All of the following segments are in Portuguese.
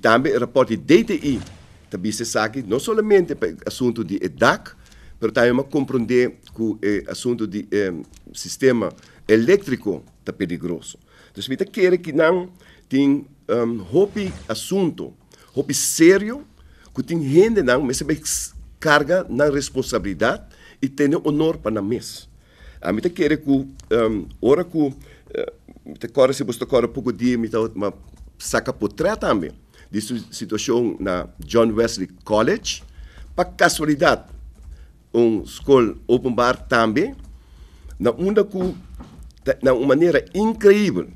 Também o reporte DTI também se sabe, não somente para o assunto de EDAC, mas também compreender que eh, o assunto de eh, sistema elétrico está perigoso. Então, eu quero que não tenha um, hopi assunto, hopi sério, que tem gente não, mas carga na responsabilidade e tem honor para na mesa. A gente quer que um, que uh, te se você um pouco dia, me tá, saca por trás também de situação na John Wesley College. Para casualidade, um escola open bar também, na uma, na uma maneira incrível,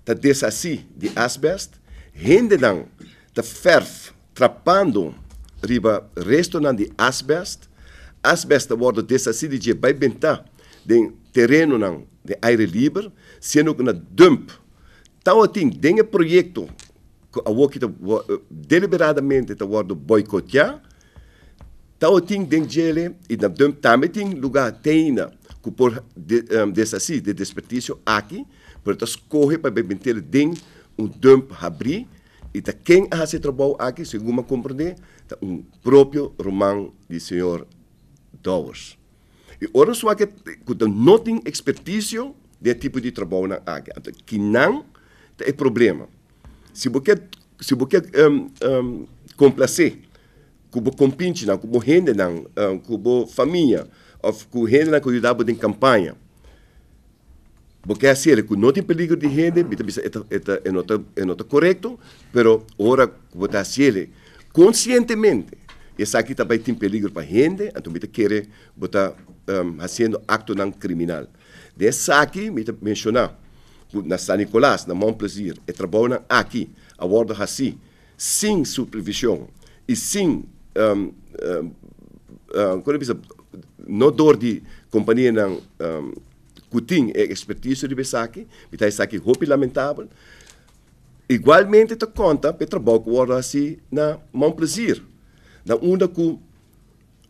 está desassi de asbest, rendedão, está ferf, trapando, riba restaurante de asbest, asbest aborda desassi de bem bentar, de terreno não, de aire livre, sendo que na dump, então tem dengue projeto awoki ta uh, deliberadamente ta wordo boikotia ta ting deng jele e na dum tameting lugar teina ku por de, um, desasi de desperdício aqui por ta escorre para bebentel ding um dump abrir e ta tá quem a se trabalho aqui segundo ma comprende, ta tá um próprio romão de senhor Dowers e ora só que ku ta noting expertício de tipo de trabalho na água então, que não é problema Si buket, si buket um, um, complacer, kubo compinte não, kubo rende não, um, kubo família, of ku rende não kubo dabo de campanha. Porque assim, ele não tem perigo de rende, bita bisa eta eta enota enota correto, pero ora kubo tá assim ele conscientemente. Essa aqui também tem perigo para rende, então bita querer botar um, fazendo acto não criminal. Dessa aqui, bita mencionar na São Nicolás, na Montplaisir, e é trabalham aqui, a bordo assim, sem supervisão e sem, um, um, um, não é dor de companhia não, um, que tem é expertise de Bessaki, está isso aqui roupa lamentável. Igualmente, te conta, para trabalho com bordo assim na Montplaisir, na onde com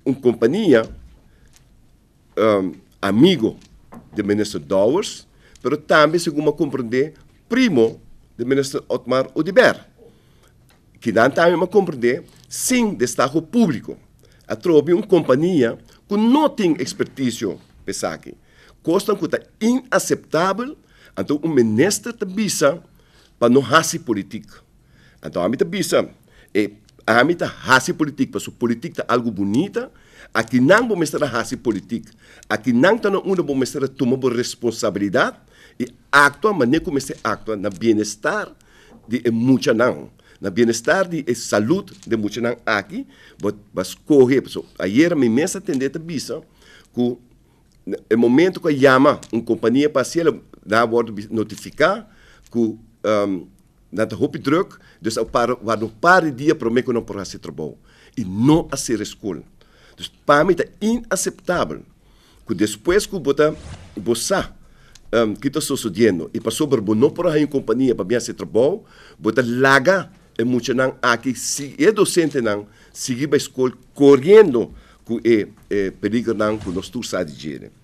uma companhia um, amigo do ministro Dowers, pero também, segundo compreender, primo do ministro Otmar Udiber, que também também compreender, sem destaque público. A trobe uma companhia que não tem expertise, pesaki. Costa que está inaceitável, então o ministro está bisa para não fazer política. Então a mim está bisa, e a mim está raci política, porque política é algo bonita, aqui não vou mostrar raci política, aqui não está vou mostrar tomar responsabilidade, e actua, mas nem comecei a actuar na bem-estar de muita não. Na bem-estar de saúde de muita não aqui, mas correr, pessoal. Aí era uma imensa tendência bisa, que no momento que chama uma companhia para se ela dá notificar que um, na roupa druk, então para um par de dias para mim que não posso trabalho e não a ser escola. Dus para mim é inaceitável que depois que botar boçar um, kita e ipa sober bo não por aí companhia para bem se trabalho, botar laga é muito não aqui se é docente não seguir para escola correndo com é, é perigo não com nós tudo de gênero.